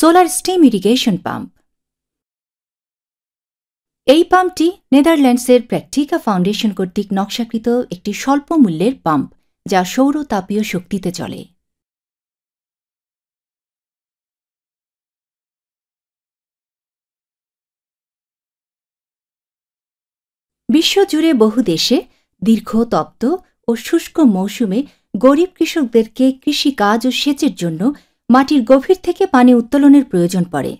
Solar steam irrigation pump এই পাম্পটি নেদারল্যান্ডসের প্র্যাকটিকা foundation কর্তৃক নকশাকৃত একটি স্বল্প মূল্যের পাম্প যা সৌর তাপীয় শক্তিতে চলে বিশ্বজুড়ে বহু দেশে দীর্ঘ তপ্ত ও শুষ্ক মৌসুমে গরিব কৃষকদেরকে কৃষিকাজ ও সেচের জন্য মাটির গভীর থেকে পানি উত্তোলনের প্রয়োজন পড়ে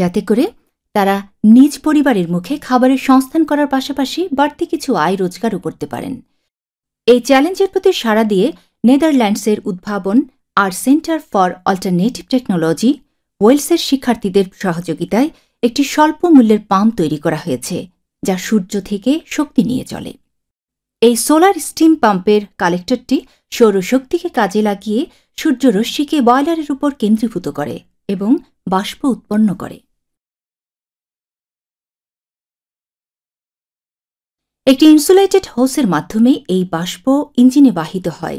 যাতে করে তারা নিজ পরিবারের মুখে খাবারের সংস্থান করার পাশাপাশি বাড়তি কিছু আয় রোজগারও করতে পারেন এই চ্যালেঞ্জের প্রতি সাড়া দিয়ে নেদারল্যান্ডসের উদ্ভাবন আর সেন্টার ফর অল্টারনেটিভ টেকনোলজি ওয়েলসের শিক্ষার্থীদের সহযোগিতায় একটি স্বল্প মূল্যের পাম্প তৈরি করা হয়েছে যা সূর্য থেকে শক্তি নিয়ে চলে এই সোলার স্টিম পাম্পের কালেক্টরটি সৌরশক্তিকে কাজে লাগিয়ে সূর্যরশ্মিকে বয়লারের উপর কেন্দ্রীভূত করে এবং বাষ্প উৎপন্ন করে একটি ইনসুলেটেড হোসের মাধ্যমে এই বাষ্প ইঞ্জিনে বাহিত হয়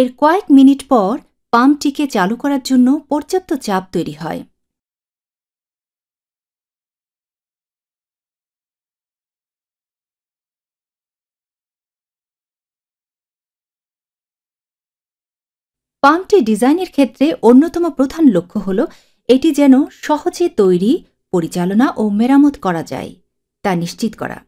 এর কয়েক মিনিট পর পাম্পটিকে চালু করার জন্য পর্যাপ্ত চাপ তৈরি হয় পাম্পটি ডিজাইনের ক্ষেত্রে অন্যতম প্রধান লক্ষ্য হল এটি যেন সহজে তৈরি পরিচালনা ও মেরামত করা যায় তা নিশ্চিত করা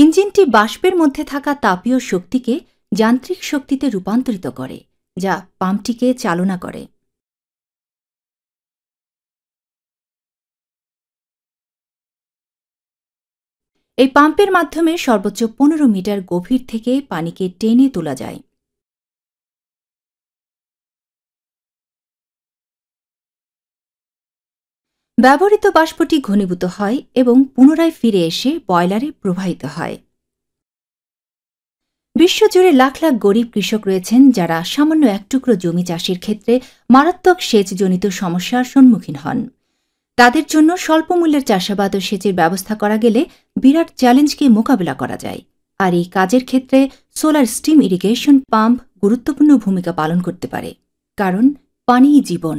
ইঞ্জিনটি বাষ্পের মধ্যে থাকা তাপীয় শক্তিকে যান্ত্রিক শক্তিতে রূপান্তরিত করে যা পাম্পটিকে চালনা করে এই পাম্পের মাধ্যমে সর্বোচ্চ পনেরো মিটার গভীর থেকে পানিকে টেনে তোলা যায় ব্যবহৃত বাষ্পটি ঘনীভূত হয় এবং পুনরায় ফিরে এসে বয়লারে প্রবাহিত হয় বিশ্বজুড়ে লাখ লাখ গরিব কৃষক রয়েছেন যারা সামান্য এক টুকরো জমি চাষের ক্ষেত্রে মারাত্মক সেচজনিত সমস্যার সম্মুখীন হন তাদের জন্য স্বল্প মূল্যের চাষাবাদ ও সেচের ব্যবস্থা করা গেলে বিরাট চ্যালেঞ্জকে মোকাবেলা করা যায় আর এই কাজের ক্ষেত্রে সোলার স্টিম ইরিগেশন পাম্প গুরুত্বপূর্ণ ভূমিকা পালন করতে পারে কারণ পানিই জীবন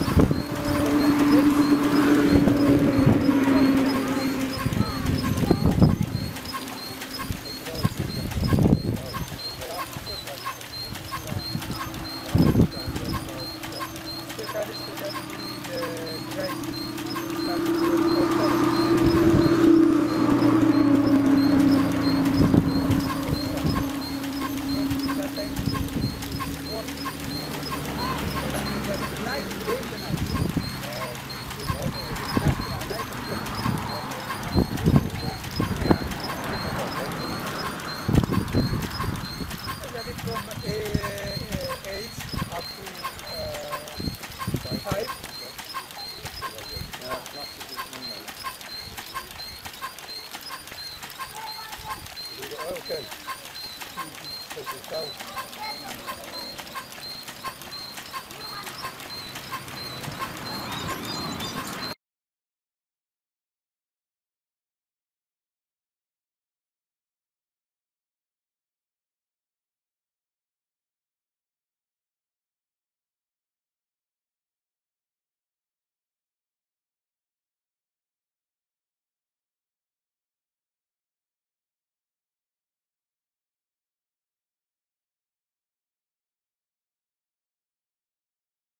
bacana. Vocês estão?